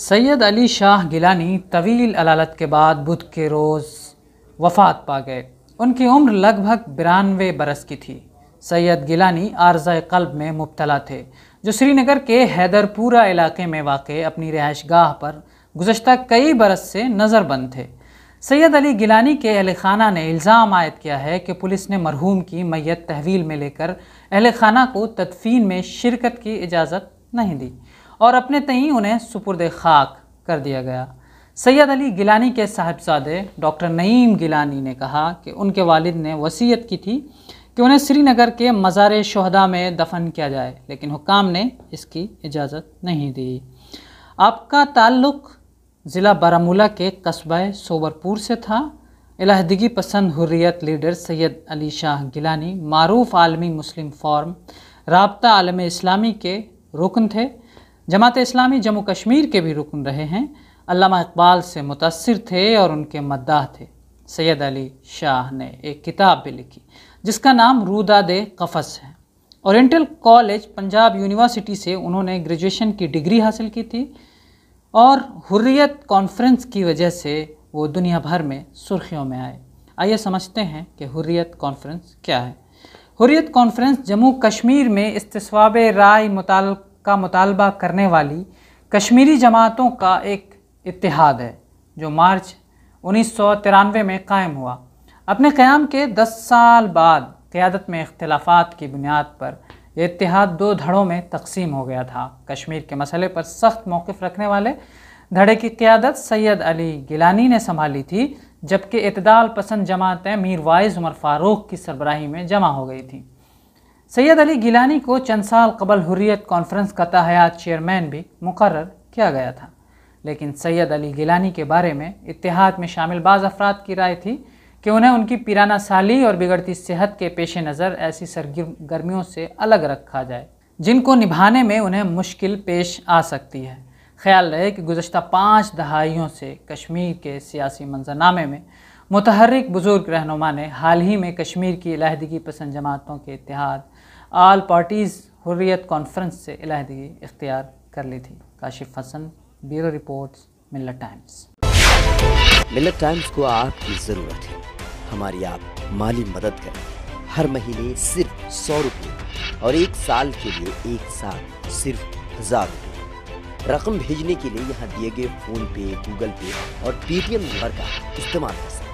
सैयद अली शाह गिलानी तवील अलालत के बाद बुध के रोज़ वफात पा गए उनकी उम्र लगभग बिरानवे बरस की थी सैयद गिलानी आर्ज़ कल्ब में मुबतला थे जो श्रीनगर के हैदरपुरा इलाके में वाक़ अपनी रिहाइश गाह पर गुजशत कई बरस से नज़रबंद थे सैयद अली गिलानी के अहल खाना ने इल्ज़ाम आयद किया है कि पुलिस ने मरहूम की मैत तहवील में लेकर अहल खाना को तदफीन में शिरकत की इजाज़त नहीं दी और अपने तई उन्हें सुपुर्द खाक कर दिया गया सैयद अली गिलानी के साहबजादे डॉक्टर नईम गिलानी ने कहा कि उनके वालिद ने वसीयत की थी कि उन्हें श्रीनगर के मज़ार शहदा में दफन किया जाए लेकिन हुकाम ने इसकी इजाज़त नहीं दी आपका ताल्लुक़ ज़िला बारामूला के कस्बे सोबरपुर से था इलाहदगी पसंद हुर्रियत लीडर सैयद अली शाह गिलानी मरूफ आलमी मुस्लिम फॉर्म रबता आलम इस्लामी के रुकन थे जमात इस्लामी जम्मू कश्मीर के भी रुकन रहे हैं अलामा इकबाल से मुतासर थे और उनके मद्दाह थे सैयद अली शाह ने एक किताब भी लिखी जिसका नाम रूदा दे कफ़स है औरटल कॉलेज पंजाब यूनिवर्सिटी से उन्होंने ग्रेजुएशन की डिग्री हासिल की थी और हुर्रियत कॉन्फ्रेंस की वजह से वो दुनिया भर में सुर्खियों में आए आइए समझते हैं कि हुर्रियत कॉन्फ्रेंस क्या है हुर्रियत कॉन्फ्रेंस जम्मू कश्मीर में इसतवाब राय मुतल का मुतालबा करने वाली कश्मीरी जमातों का एक इतिहाद है जो मार्च उन्नीस में कायम हुआ अपने क़्याम के 10 साल बाद क़्यादत में इख्तलाफात की बुनियाद पर यह इतिहाद दो धड़ों में तकसीम हो गया था कश्मीर के मसले पर सख्त मौक़ रखने वाले धड़े की क़्यादत सैयद अली गिलानी ने संभाली थी जबकि इतदाल पसंद जमातें मीर वाइज उमर फ़ारूक की सरबराही में जमा हो गई थी सैयद अली गिलानी को चंद साल कबल हुर्रियत कॉन्फ्रेंस का तहयात चेयरमैन भी मुकर किया गया था लेकिन सैयद अली गिलानी के बारे में इतिहाद में शामिल बाज़ अफराद की राय थी कि उन्हें उनकी पिराना साली और बिगड़ती सेहत के पेश नज़र ऐसी सरगर्मियों से अलग रखा जाए जिनको निभाने में उन्हें मुश्किल पेश आ सकती है ख्याल रहे कि गुज्त पाँच दहाइयों से कश्मीर के सियासी मंजरनामे में मतहरक बुज़ुर्ग रहनुमा ने हाल ही में कश्मीर की इलाहदगी पसंद जमातों के इतिहाद आल पार्टीज़ हुर्रियत कॉन्फ्रेंस से इलाहदगी इख्तियार कर ली थी Kashif Hassan bureau reports Millat Times Millat Times को आपकी ज़रूरत है हमारी आप माली मदद करें हर महीने सिर्फ सौ रुपये और एक साल के लिए एक साल सिर्फ हज़ार रुपये रकम भेजने के लिए यहाँ दिए गए फ़ोन पे गूगल पे और पेटीएम नंबर का इस्तेमाल कर सकते